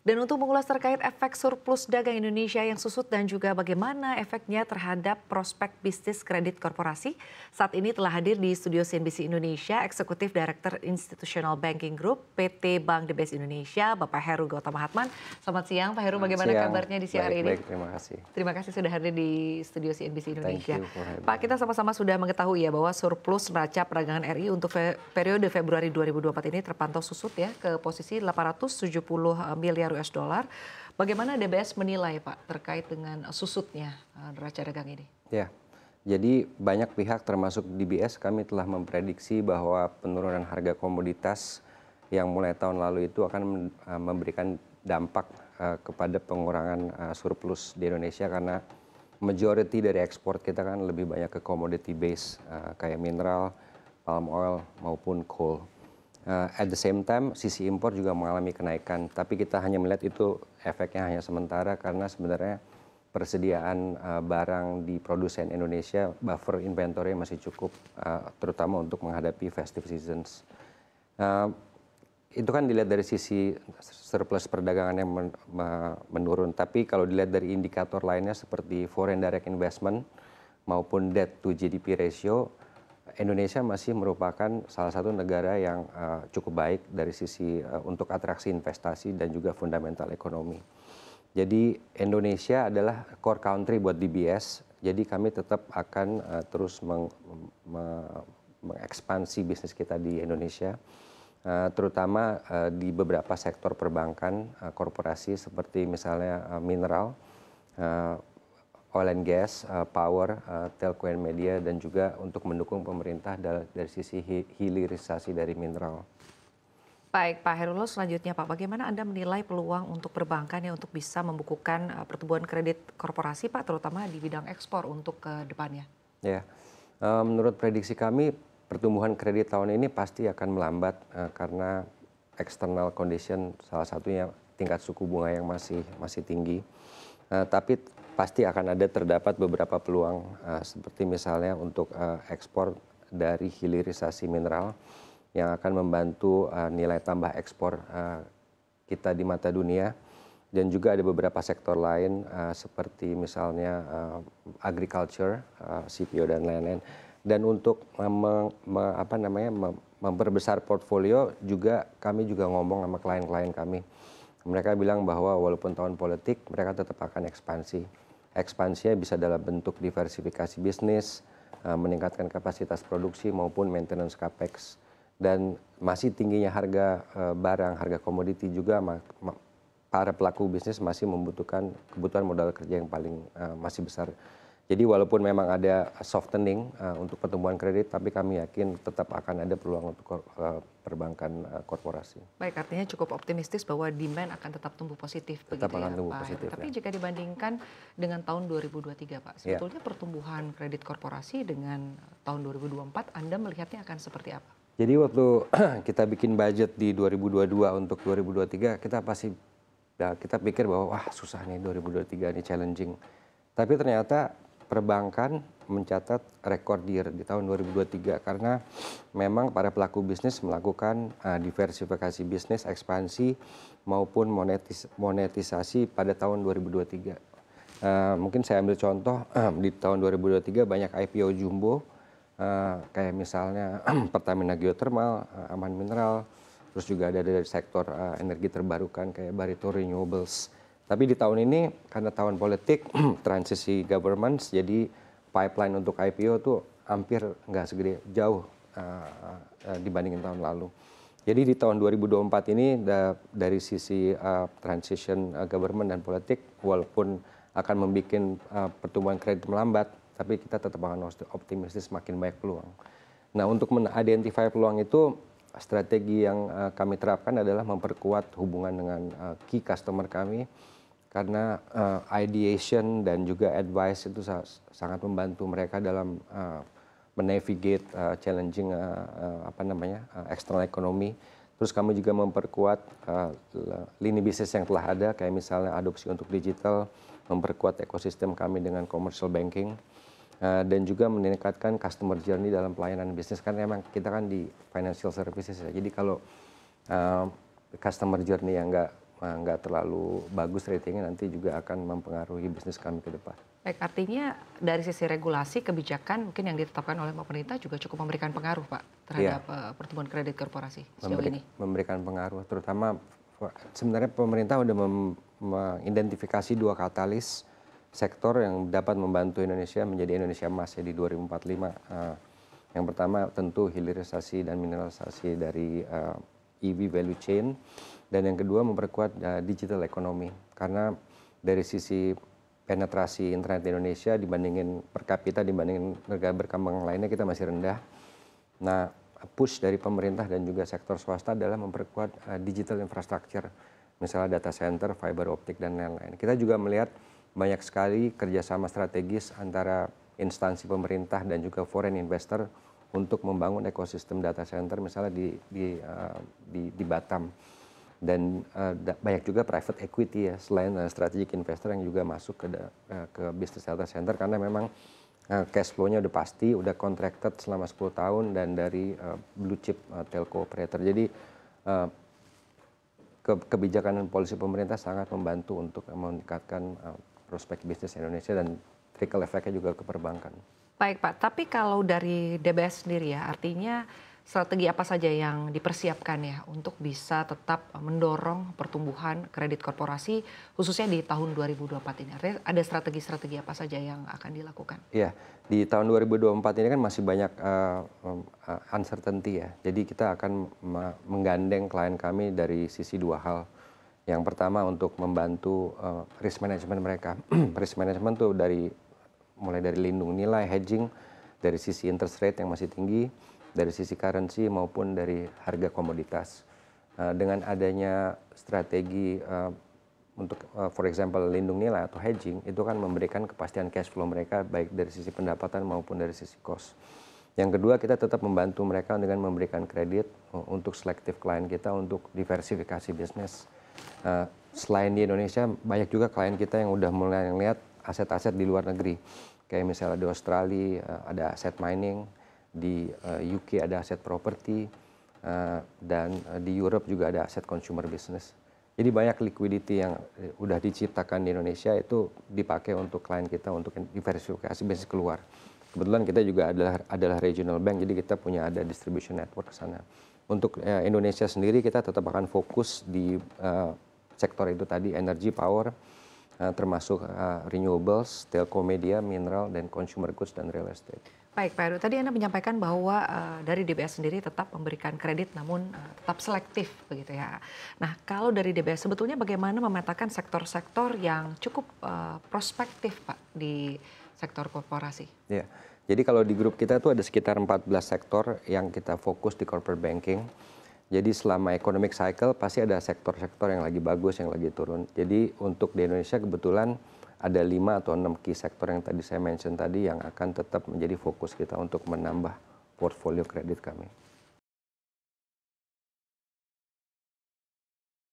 Dan untuk mengulas terkait efek surplus dagang Indonesia yang susut dan juga bagaimana efeknya terhadap prospek bisnis kredit korporasi, saat ini telah hadir di studio CNBC Indonesia Eksekutif Director Institutional Banking Group PT Bank The Best Indonesia, Bapak Heru Gautama Hatman. Selamat siang Pak Heru, bagaimana siang. kabarnya di siang hari ini? Baik, terima kasih. Terima kasih sudah hadir di studio CNBC Indonesia. Pak, kita sama-sama sudah mengetahui ya bahwa surplus neraca perdagangan RI untuk periode Februari 2024 ini terpantau susut ya ke posisi 870 eh, miliar miliar US dollar. Bagaimana DBS menilai Pak terkait dengan susutnya eh, neraca dagang ini? Ya, jadi banyak pihak termasuk DBS kami telah memprediksi bahwa penurunan harga komoditas yang mulai tahun lalu itu akan eh, memberikan dampak eh, kepada pengurangan surplus di Indonesia karena majority dari ekspor kita kan lebih banyak ke commodity base kayak mineral, palm oil maupun coal. Eh, at the same time sisi impor juga mengalami kenaikan, tapi kita hanya melihat itu efeknya hanya sementara karena sebenarnya persediaan uh, barang di produsen Indonesia buffer inventory masih cukup uh, terutama untuk menghadapi festive seasons. Uh, itu kan dilihat dari sisi surplus perdagangan yang menurun, tapi kalau dilihat dari indikator lainnya seperti foreign direct investment maupun debt to GDP ratio Indonesia masih merupakan salah satu negara yang uh, cukup baik dari sisi uh, untuk atraksi investasi dan juga fundamental ekonomi. Jadi Indonesia adalah core country buat DBS. Jadi kami tetap akan uh, terus meng, me, mengekspansi bisnis kita di Indonesia, uh, terutama uh, di beberapa sektor perbankan, uh, korporasi seperti misalnya uh, mineral. Uh, oil and gas, uh, power, uh, telco and media, dan juga untuk mendukung pemerintah dari, sisi hilirisasi dari mineral. Baik, Pak Herulus. selanjutnya Pak, bagaimana Anda menilai peluang untuk perbankan ya untuk bisa membukukan uh, pertumbuhan kredit korporasi Pak, terutama di bidang ekspor untuk ke depannya? Ya, uh, menurut prediksi kami pertumbuhan kredit tahun ini pasti akan melambat uh, karena external condition salah satunya tingkat suku bunga yang masih masih tinggi. Uh, tapi pasti akan ada terdapat beberapa peluang eh, seperti misalnya untuk eh, ekspor dari hilirisasi mineral yang akan membantu eh, nilai tambah ekspor kita di mata dunia dan juga ada beberapa sektor lain seperti misalnya agriculture, CPO dan lain-lain. Dan untuk apa namanya memperbesar portfolio juga kami juga ngomong sama klien-klien kami mereka bilang bahwa walaupun tahun politik mereka tetap akan ekspansi ekspansinya bisa dalam bentuk diversifikasi bisnis, eh, meningkatkan kapasitas produksi maupun maintenance capex. Dan masih tingginya harga eh, barang, harga komoditi juga para pelaku bisnis masih membutuhkan kebutuhan modal kerja yang paling eh, masih besar jadi walaupun memang ada softening uh, untuk pertumbuhan kredit, tapi kami yakin tetap akan ada peluang untuk uh, perbankan uh, korporasi. Baik, artinya cukup optimistis bahwa demand akan tetap tumbuh positif. Tetap akan ya, tumbuh Pak. positif. Tapi ya. jika dibandingkan dengan tahun 2023, Pak, iya. sebetulnya ya. pertumbuhan kredit korporasi dengan tahun 2024, Anda melihatnya akan seperti apa? Jadi waktu kita bikin budget di 2022 untuk 2023, kita pasti kita pikir bahwa wah susah nih 2023 ini challenging. Tapi ternyata perbankan mencatat rekor year di tahun 2023 karena memang para pelaku bisnis melakukan uh, diversifikasi bisnis, ekspansi maupun monetis monetisasi pada tahun 2023. Uh, eh, mungkin saya ambil contoh uh, di tahun 2023 banyak IPO jumbo uh, kayak misalnya Pertamina Geothermal, uh, Aman Mineral, terus juga ada dari sektor uh, energi terbarukan kayak Barito Renewables tapi di tahun ini karena tahun politik, transisi government, jadi pipeline untuk IPO tuh hampir nggak segede jauh uh, dibandingin tahun lalu. Jadi di tahun 2024 ini da, dari sisi uh, transition uh, government dan politik, walaupun akan membuat uh, pertumbuhan kredit melambat, tapi kita tetap akan optimistis semakin banyak peluang. Nah untuk mengidentify peluang itu strategi yang uh, kami terapkan adalah memperkuat hubungan dengan uh, key customer kami karena uh, ideation dan juga advice itu sa sangat membantu mereka dalam uh, menavigate uh, challenging uh, uh, apa namanya uh, external ekonomi. Terus kami juga memperkuat uh, lini bisnis yang telah ada, kayak misalnya adopsi untuk digital, memperkuat ekosistem kami dengan commercial banking, uh, dan juga meningkatkan customer journey dalam pelayanan bisnis. Karena memang kita kan di financial services ya, jadi kalau uh, customer journey yang nggak Eh, nggak terlalu bagus ratingnya nanti juga akan mempengaruhi bisnis kami ke depan. Baik, artinya dari sisi regulasi kebijakan mungkin yang ditetapkan oleh pemerintah juga cukup memberikan pengaruh Pak terhadap ya. pertumbuhan kredit korporasi sejauh Memberi, ini. Memberikan pengaruh, terutama sebenarnya pemerintah sudah mengidentifikasi dua katalis sektor yang dapat membantu Indonesia menjadi Indonesia emas ya di 2045. Uh, eh, yang pertama tentu hilirisasi dan mineralisasi dari EV value chain dan yang kedua memperkuat uh, digital economy karena dari sisi penetrasi internet di Indonesia dibandingin per kapita dibandingin negara berkembang lainnya kita masih rendah. Nah, push dari pemerintah dan juga sektor swasta adalah memperkuat uh, digital infrastructure misalnya data center, fiber optik dan lain-lain. Kita juga melihat banyak sekali kerjasama strategis antara instansi pemerintah dan juga foreign investor untuk membangun ekosistem data center misalnya di di, uh, di, di Batam dan uh, banyak juga private equity ya selain uh, strategic investor yang juga masuk ke uh, ke bisnis data center karena memang uh, cash flow-nya udah pasti udah contracted selama 10 tahun dan dari uh, blue chip uh, telco operator jadi uh, ke kebijakan dan polisi pemerintah sangat membantu untuk meningkatkan uh, prospek bisnis Indonesia dan trickle effect-nya juga ke perbankan. Baik Pak, tapi kalau dari DBS sendiri ya, artinya strategi apa saja yang dipersiapkan ya untuk bisa tetap mendorong pertumbuhan kredit korporasi khususnya di tahun 2024 ini? Artinya ada strategi-strategi apa saja yang akan dilakukan? Iya, di tahun 2024 ini kan masih banyak uh, uncertainty ya. Jadi kita akan menggandeng klien kami dari sisi dua hal. Yang pertama untuk membantu uh, risk management mereka. risk management itu dari mulai dari lindung nilai, hedging, dari sisi interest rate yang masih tinggi, dari sisi currency maupun dari harga komoditas. Eh, dengan adanya strategi eh, untuk eh, for example lindung nilai atau hedging itu kan memberikan kepastian cash flow mereka baik dari sisi pendapatan maupun dari sisi cost. Yang kedua kita tetap membantu mereka dengan memberikan kredit untuk selektif klien kita untuk diversifikasi bisnis. Selain di Indonesia banyak juga klien kita yang udah mulai melihat aset-aset di luar negeri kayak misalnya di Australia eh, ada aset mining, di eh, UK ada aset uh, eh, dan di Europe juga ada aset consumer business. Jadi banyak liquidity yang sudah diciptakan di Indonesia itu dipakai untuk klien kita untuk diversifikasi bisnis keluar. Kebetulan kita juga adalah adalah regional bank, jadi kita punya ada distribution network ke sana. Untuk Indonesia sendiri kita tetap akan fokus di uh, sektor itu tadi energy power, Eh, termasuk eh, renewables, telkomedia, mineral, dan consumer goods dan real estate. Baik Pak Heru, tadi Anda menyampaikan bahwa uh, dari DBS sendiri tetap memberikan kredit namun uh, tetap selektif begitu ya. Nah kalau dari DBS sebetulnya bagaimana memetakan sektor-sektor yang cukup uh, prospektif Pak di sektor korporasi? Ya, jadi kalau di grup kita itu ada sekitar 14 sektor yang kita fokus di corporate banking. Jadi selama economic cycle pasti ada sektor-sektor yang lagi bagus, yang lagi turun. Jadi untuk di Indonesia kebetulan ada lima atau enam key sektor yang tadi saya mention tadi yang akan tetap menjadi fokus kita untuk menambah portfolio kredit kami.